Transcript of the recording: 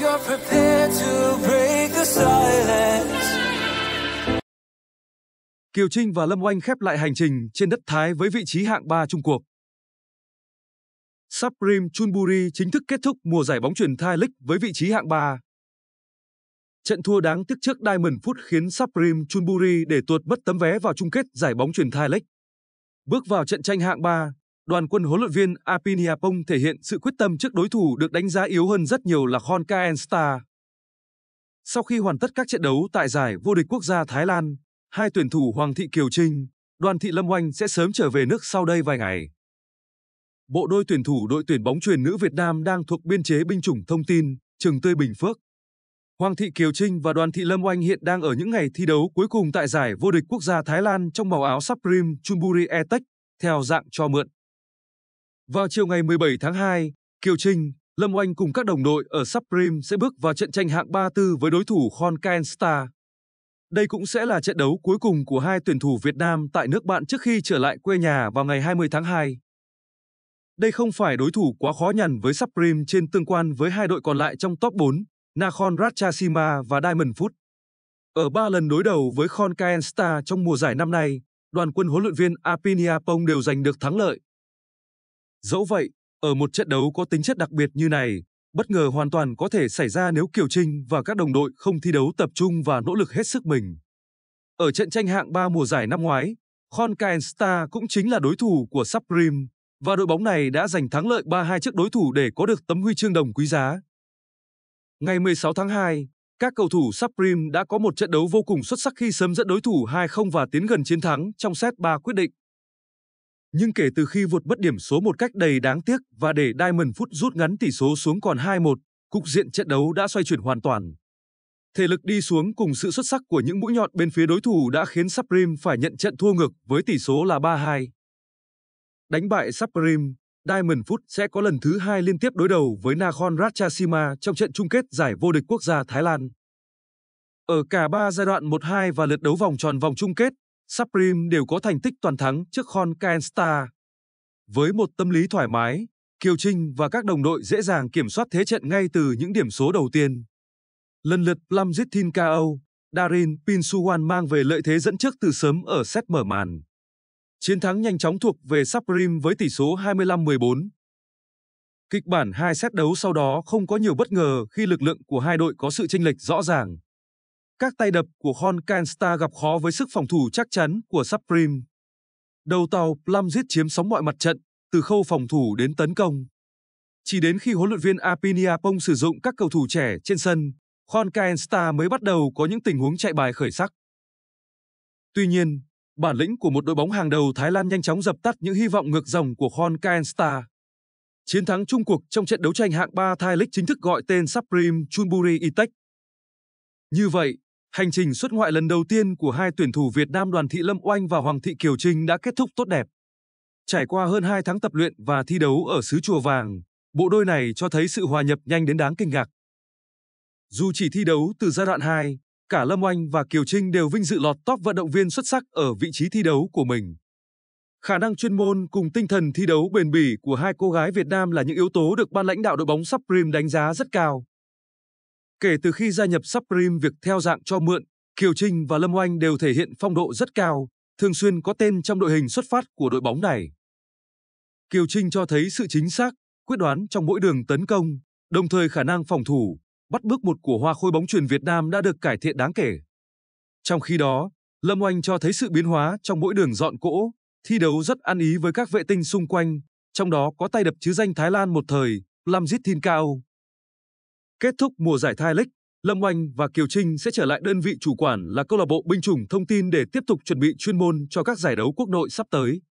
you're prepared to break the silence. Kiều Trinh và Lâm Oanh khép lại hành trình trên đất Thái với vị trí hạng 3 chung cuộc. Saprim Chunburi chính thức kết thúc mùa giải bóng truyền Thai League với vị trí hạng 3. Trận thua đáng tiếc trước Diamond Foot khiến Saprim Chunburi để tuột mất tấm vé vào chung kết giải bóng truyền Thai League. Bước vào trận tranh hạng 3, đoàn quân huấn luyện viên Apin Yapong thể hiện sự quyết tâm trước đối thủ được đánh giá yếu hơn rất nhiều là Hon Kaen Star. Sau khi hoàn tất các trận đấu tại giải vô địch quốc gia Thái Lan, hai tuyển thủ Hoàng Thị Kiều Trinh, Đoàn Thị Lâm Oanh sẽ sớm trở về nước sau đây vài ngày. Bộ đôi tuyển thủ đội tuyển bóng truyền nữ Việt Nam đang thuộc biên chế binh chủng thông tin, trường tươi Bình Phước. Hoàng Thị Kiều Trinh và Đoàn Thị Lâm Oanh hiện đang ở những ngày thi đấu cuối cùng tại giải vô địch quốc gia Thái Lan trong màu áo Supreme Chunburi Etech theo dạng cho mượn. Vào chiều ngày 17 tháng 2, Kiều Trinh, Lâm Oanh cùng các đồng đội ở Supreme sẽ bước vào trận tranh hạng 3-4 với đối thủ Hon Ken Star. Đây cũng sẽ là trận đấu cuối cùng của hai tuyển thủ Việt Nam tại nước bạn trước khi trở lại quê nhà vào ngày 20 tháng 2. Đây không phải đối thủ quá khó nhằn với Supreme trên tương quan với hai đội còn lại trong top 4, Nakhon Ratchasima và Diamond Foot. Ở ba lần đối đầu với Khon Kaen Star trong mùa giải năm nay, đoàn quân huấn luyện viên Apinia Pong đều giành được thắng lợi. Dẫu vậy, ở một trận đấu có tính chất đặc biệt như này, bất ngờ hoàn toàn có thể xảy ra nếu Kiều Trinh và các đồng đội không thi đấu tập trung và nỗ lực hết sức mình. Ở trận tranh hạng 3 mùa giải năm ngoái, Khon Star cũng chính là đối thủ của Supreme và đội bóng này đã giành thắng lợi 3-2 trước đối thủ để có được tấm huy chương đồng quý giá. Ngày 16 tháng 2, các cầu thủ Supreme đã có một trận đấu vô cùng xuất sắc khi sớm dẫn đối thủ 2-0 và tiến gần chiến thắng trong set 3 quyết định. Nhưng kể từ khi vượt bất điểm số một cách đầy đáng tiếc và để Diamond Phút rút ngắn tỷ số xuống còn 2-1, cục diện trận đấu đã xoay chuyển hoàn toàn. Thể lực đi xuống cùng sự xuất sắc của những mũi nhọn bên phía đối thủ đã khiến Supreme phải nhận trận thua ngược với tỷ số là 3-2. Đánh bại Supreme, Diamond Foot sẽ có lần thứ hai liên tiếp đối đầu với Nakhon Ratchasima trong trận chung kết giải vô địch quốc gia Thái Lan. Ở cả ba giai đoạn 1-2 và lượt đấu vòng tròn vòng chung kết, Supreme đều có thành tích toàn thắng trước Hon Star. Với một tâm lý thoải mái, Kiều Trinh và các đồng đội dễ dàng kiểm soát thế trận ngay từ những điểm số đầu tiên. Lần lượt Plum, Thin KO, Darin Pinsuwan mang về lợi thế dẫn trước từ sớm ở set mở màn. Chiến thắng nhanh chóng thuộc về Supreme với tỷ số 25-14. Kịch bản hai set đấu sau đó không có nhiều bất ngờ khi lực lượng của hai đội có sự chênh lệch rõ ràng. Các tay đập của Honkanstar gặp khó với sức phòng thủ chắc chắn của Supreme. Đầu tàu Plum giết chiếm sóng mọi mặt trận, từ khâu phòng thủ đến tấn công. Chỉ đến khi huấn luyện viên Apinia Pong sử dụng các cầu thủ trẻ trên sân, Honkanstar mới bắt đầu có những tình huống chạy bài khởi sắc. Tuy nhiên, bản lĩnh của một đội bóng hàng đầu Thái Lan nhanh chóng dập tắt những hy vọng ngược dòng của Honkanstar. Chiến thắng chung cuộc trong trận đấu tranh hạng 3 Thai League chính thức gọi tên Supreme Chunburi Itek. Như vậy, Hành trình xuất ngoại lần đầu tiên của hai tuyển thủ Việt Nam Đoàn Thị Lâm Oanh và Hoàng Thị Kiều Trinh đã kết thúc tốt đẹp. Trải qua hơn 2 tháng tập luyện và thi đấu ở xứ Chùa Vàng, bộ đôi này cho thấy sự hòa nhập nhanh đến đáng kinh ngạc. Dù chỉ thi đấu từ giai đoạn 2, cả Lâm Oanh và Kiều Trinh đều vinh dự lọt top vận động viên xuất sắc ở vị trí thi đấu của mình. Khả năng chuyên môn cùng tinh thần thi đấu bền bỉ của hai cô gái Việt Nam là những yếu tố được ban lãnh đạo đội bóng Supreme đánh giá rất cao. Kể từ khi gia nhập Supreme việc theo dạng cho mượn, Kiều Trinh và Lâm Oanh đều thể hiện phong độ rất cao, thường xuyên có tên trong đội hình xuất phát của đội bóng này. Kiều Trinh cho thấy sự chính xác, quyết đoán trong mỗi đường tấn công, đồng thời khả năng phòng thủ, bắt bước một của hoa khôi bóng truyền Việt Nam đã được cải thiện đáng kể. Trong khi đó, Lâm Oanh cho thấy sự biến hóa trong mỗi đường dọn cỗ, thi đấu rất ăn ý với các vệ tinh xung quanh, trong đó có tay đập chứ danh Thái Lan một thời, Lam Lamjit Thinkao, Kết thúc mùa giải Thai League, Lâm Oanh và Kiều Trinh sẽ trở lại đơn vị chủ quản là câu lạc bộ binh chủng thông tin để tiếp tục chuẩn bị chuyên môn cho các giải đấu quốc nội sắp tới.